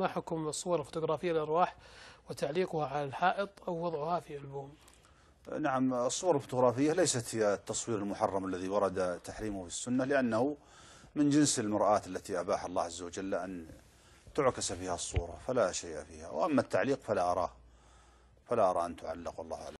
ما حكم الصور الفوتوغرافية للأرواح وتعليقها على الحائط أو وضعها في ألبوم نعم الصور الفوتوغرافية ليست هي التصوير المحرم الذي ورد تحريمه في السنة لأنه من جنس المرآة التي أباح الله عز وجل أن تعكس فيها الصورة فلا شيء فيها وأما التعليق فلا أراه فلا أرى أن تعلق الله أعلم